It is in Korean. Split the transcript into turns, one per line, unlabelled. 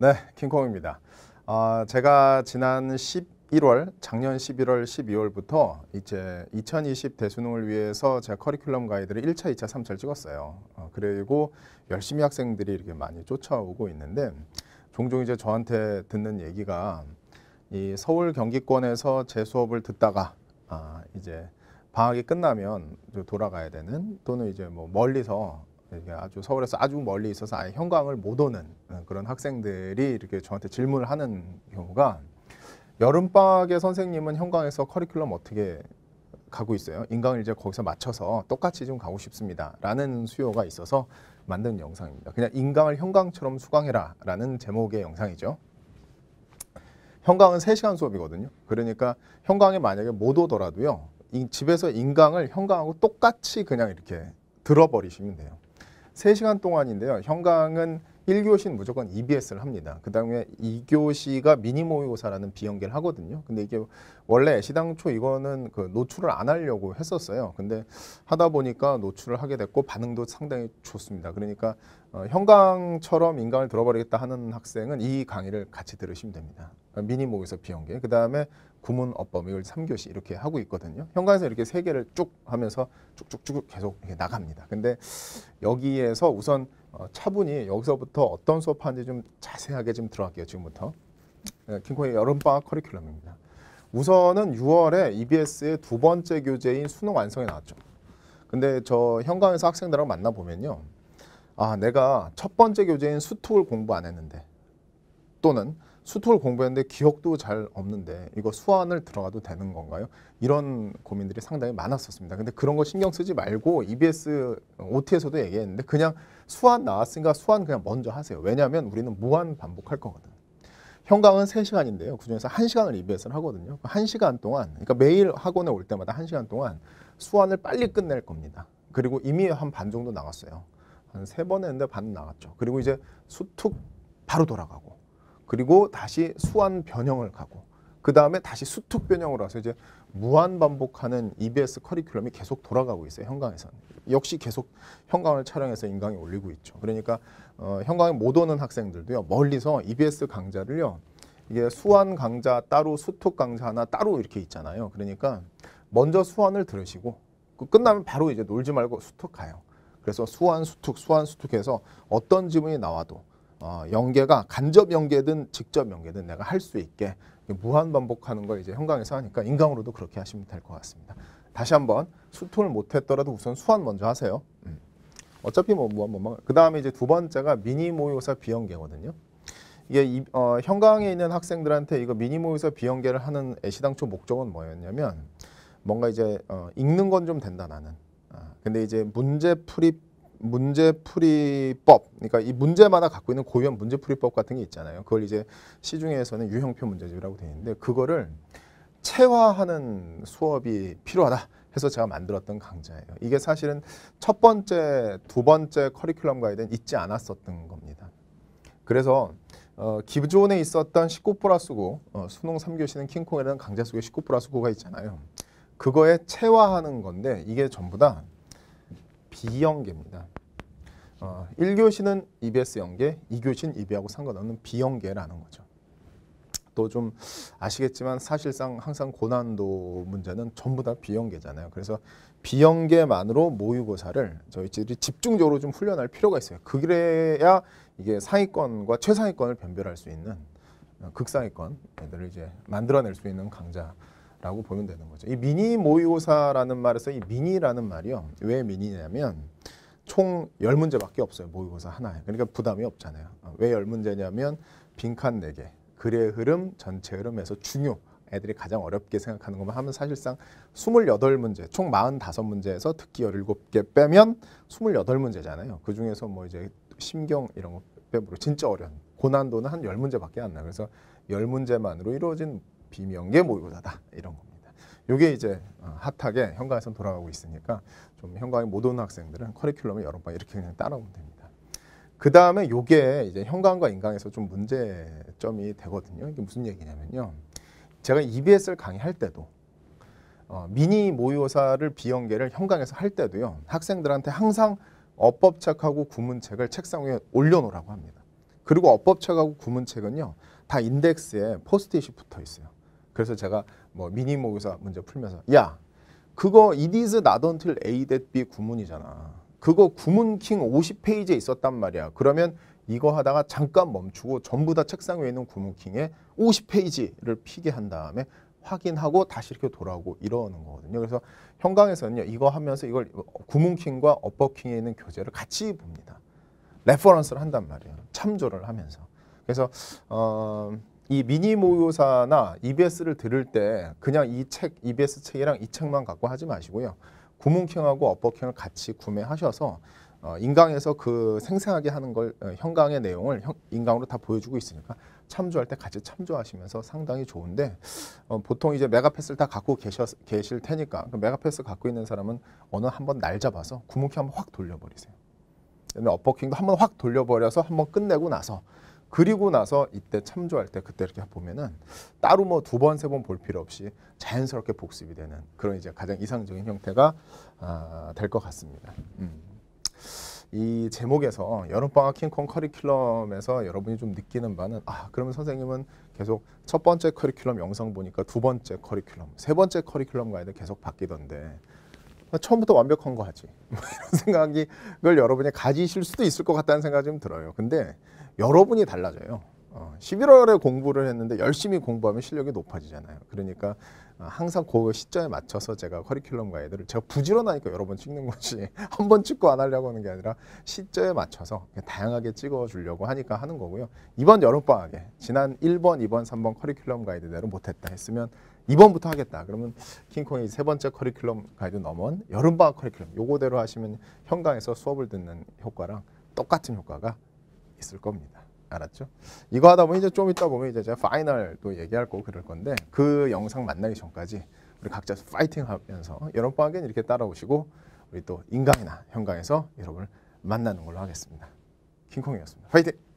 네, 킹콩입니다. 어, 제가 지난 11월, 작년 11월, 12월부터 이제 2020 대수능을 위해서 제가 커리큘럼 가이드를 1차, 2차, 3차를 찍었어요. 어, 그리고 열심히 학생들이 이렇게 많이 쫓아오고 있는데 종종 이제 저한테 듣는 얘기가 이 서울 경기권에서 제 수업을 듣다가 아, 이제 방학이 끝나면 돌아가야 되는 또는 이제 뭐 멀리서 이게 아주 서울에서 아주 멀리 있어서 아예 형광을 못 오는 어, 그런 학생들이 이렇게 저한테 질문을 하는 경우가 여름방학에 선생님은 형광에서 커리큘럼 어떻게 가고 있어요? 인강을 이제 거기서 맞춰서 똑같이 좀 가고 싶습니다. 라는 수요가 있어서 만든 영상입니다. 그냥 인강을 형광처럼 수강해라 라는 제목의 영상이죠. 형광은 3시간 수업이거든요. 그러니까 형광에 만약에 못 오더라도요. 집에서 인강을 형광하고 똑같이 그냥 이렇게 들어버리시면 돼요. 3시간 동안인데요. 형광은 1교시는 무조건 EBS를 합니다. 그 다음에 2교시가 미니모의고사라는 비연계를 하거든요. 근데 이게 원래 시당초 이거는 그 노출을 안 하려고 했었어요. 근데 하다 보니까 노출을 하게 됐고 반응도 상당히 좋습니다. 그러니까 어, 현강처럼 인강을 들어버리겠다 하는 학생은 이 강의를 같이 들으시면 됩니다. 그러니까 미니모의고사 비연계. 그 다음에 구문어법 이걸 3교시 이렇게 하고 있거든요. 현관에서 이렇게 세 개를 쭉 하면서 쭉쭉쭉 계속 나갑니다. 근데 여기에서 우선 어, 차분히 여기서부터 어떤 수업하는지 좀 자세하게 좀 들어갈게요. 지금부터. 네, 예, 킹콩의 여름방학 커리큘럼입니다. 우선은 6월에 EBS의 두 번째 교재인 수능 완성이 나왔죠. 근데 저 현강에서 학생들하고 만나보면요. 아, 내가 첫 번째 교재인 수특 공부 안 했는데 또는 수투를 공부했는데 기억도 잘 없는데 이거 수완을 들어가도 되는 건가요? 이런 고민들이 상당히 많았었습니다. 근데 그런 거 신경 쓰지 말고 EBS OT에서도 얘기했는데 그냥 수완 나왔으니까 수완 그냥 먼저 하세요. 왜냐하면 우리는 무한 반복할 거거든. 현강은 세시간인데요그 중에서 한시간을 EBS를 하거든요. 그러니까 한시간 동안, 그러니까 매일 학원에 올 때마다 한시간 동안 수완을 빨리 끝낼 겁니다. 그리고 이미 한 반 정도 나갔어요. 한 세 번 했는데 반 나갔죠. 그리고 이제 수툭 바로 돌아가고 그리고 다시 수완 변형을 가고 그 다음에 다시 수특 변형으로 와서 이제 무한 반복하는 EBS 커리큘럼이 계속 돌아가고 있어요 현강에서는 역시 계속 현강을 촬영해서 인강에 올리고 있죠 그러니까 어, 현강에 못 오는 학생들도요 멀리서 EBS 강좌를요 이게 수완 강좌 따로 수특 강좌 하나 따로 이렇게 있잖아요 그러니까 먼저 수완을 들으시고 그 끝나면 바로 이제 놀지 말고 수특 가요 그래서 수완 수특 수완 수특해서 어떤 지문이 나와도 어, 연계가 간접 연계든 직접 연계든 내가 할 수 있게 무한 반복하는 걸 이제 현강에서 하니까 인강으로도 그렇게 하시면 될 것 같습니다. 다시 한번 수통을 못했더라도 우선 수완 먼저 하세요. 음. 어차피 뭐 무한 반복. 그 다음에 이제 두 번째가 미니 모의고사 비연계거든요. 이게 이, 어, 현강에 있는 학생들한테 이거 미니 모의고사 비연계를 하는 애시당초 목적은 뭐였냐면 뭔가 이제 어, 읽는 건 좀 된다 나는. 아, 근데 이제 문제 풀이 문제풀이법, 그러니까 이 문제마다 갖고 있는 고유한 문제풀이법 같은 게 있잖아요. 그걸 이제 시중에서는 유형표 문제집이라고 되어 있는데 그거를 체화하는 수업이 필요하다 해서 제가 만들었던 강좌예요. 이게 사실은 첫 번째, 두 번째 커리큘럼 가이드는 있지 않았었던 겁니다. 그래서 어, 기존에 있었던 19 플러스 9, 어, 수능 3교시는 킹콩이라는 강좌 속에 19 플러스 9가 있잖아요. 그거에 체화하는 건데 이게 전부 다 비영계입니다. 어, 1교시는 EBS 연계, 2교시는 EB하고 상관없는 비영계라는 거죠. 또 좀 아시겠지만 사실상 항상 고난도 문제는 전부 다 비영계잖아요. 그래서 비영계만으로 모의고사를 저희들이 집중적으로 좀 훈련할 필요가 있어요. 그래야 이게 상위권과 최상위권을 변별할 수 있는 어, 극상위권 애들을 이제 만들어낼 수 있는 강자 라고 보면 되는 거죠. 이 미니 모의고사라는 말에서 이 미니라는 말이요. 왜 미니냐면 총 열문제밖에 없어요. 모의고사 하나에. 그러니까 부담이 없잖아요. 어, 왜 열문제냐면 빈칸 네개 글의 흐름, 전체 흐름에서 중요. 애들이 가장 어렵게 생각하는 것만 하면 사실상 28문제, 총 45문제에서 듣기 17개 빼면 28문제잖아요. 그중에서 뭐 이제 심경 이런 거 빼버리고 진짜 어려운 고난도는 한 열문제밖에안 나요. 그래서 열문제만으로 이루어진 비명계 모의고사다 이런 겁니다. 이게 이제 어, 핫하게 현관에서 돌아가고 있으니까 좀 현관에 못 오는 학생들은 커리큘럼을 여러 번 이렇게 그냥 따라오면 됩니다. 그 다음에 이게 이제 현관과 인강에서 좀 문제점이 되거든요. 이게 무슨 얘기냐면요. 제가 EBS를 강의할 때도 어, 미니 모의고사를 비연계를 현강에서 할 때도요. 학생들한테 항상 어법책하고 구문책을 책상 위에 올려놓으라고 합니다. 그리고 어법책하고 구문책은요. 다 인덱스에 포스트잇이 붙어 있어요. 그래서 제가 뭐 미니 모의사 문제 풀면서 야 그거 it is not until a that b 구문이잖아. 그거 구문킹 50페이지에 있었단 말이야. 그러면 이거 하다가 잠깐 멈추고 전부 다 책상 위에 있는 구문킹에 50페이지를 피게 한 다음에 확인하고 다시 이렇게 돌아오고 이러는 거거든요. 그래서 현강에서는요. 이거 하면서 이걸 구문킹과 업버킹에 있는 교재를 같이 봅니다. 레퍼런스를 한단 말이에요. 참조를 하면서. 그래서 어... 이 미니 모의고사나 EBS를 들을 때 그냥 이 책, EBS 책이랑 이 책만 갖고 하지 마시고요. 구문형하고 어법형을 같이 구매하셔서 어, 인강에서 그 생생하게 하는 걸 어, 현강의 내용을 형, 인강으로 다 보여주고 있으니까 참조할 때 같이 참조하시면서 상당히 좋은데 어, 보통 이제 메가패스를 다 갖고 계셔 계실 테니까 그 메가패스 갖고 있는 사람은 어느 한 번 날 잡아서 구멍키 한번 확 돌려버리세요. 그다음에 업버킹도 한번 확 돌려버려서 한번 끝내고 나서 그리고 나서 이때 참조할 때 그때 이렇게 보면은 따로 뭐 두 번 세 번 볼 필요 없이 자연스럽게 복습이 되는 그런 이제 가장 이상적인 형태가 아, 될 것 같습니다. 음. 이 제목에서 여름방학 킹콩 커리큘럼에서 여러분이 좀 느끼는 바는 아 그러면 선생님은 계속 첫 번째 커리큘럼 영상 보니까 두 번째 커리큘럼 세 번째 커리큘럼 가이드 계속 바뀌던데 뭐 처음부터 완벽한 거 하지 뭐 이런 생각이 걸 여러분이 가지실 수도 있을 것 같다는 생각이 좀 들어요. 근데 여러분이 달라져요. 어, 11월에 공부를 했는데 열심히 공부하면 실력이 높아지잖아요. 그러니까 어, 항상 그 시점에 맞춰서 제가 커리큘럼 가이드를 제가 부지런하니까 여러 번 찍는 거지 한 번 찍고 안 하려고 하는 게 아니라 시점에 맞춰서 다양하게 찍어주려고 하니까 하는 거고요. 이번 여름방학에 지난 1번, 2번, 3번 커리큘럼 가이드대로 못했다 했으면 이번부터 하겠다. 그러면 킹콩이 세 번째 커리큘럼 가이드 넘은 여름방학 커리큘럼 요거대로 하시면 현강에서 수업을 듣는 효과랑 똑같은 효과가 있을 겁니다. 알았죠? 이거 하다 보면 이제 좀 있다 보면 이제 제가 파이널도 얘기할 거고 그럴 건데 그 영상 만나기 전까지 우리 각자 파이팅 하면서 여름 방학엔 이렇게 따라오시고 우리 또 인강이나 현강에서 여러분을 만나는 걸로 하겠습니다. 킹콩이었습니다. 파이팅!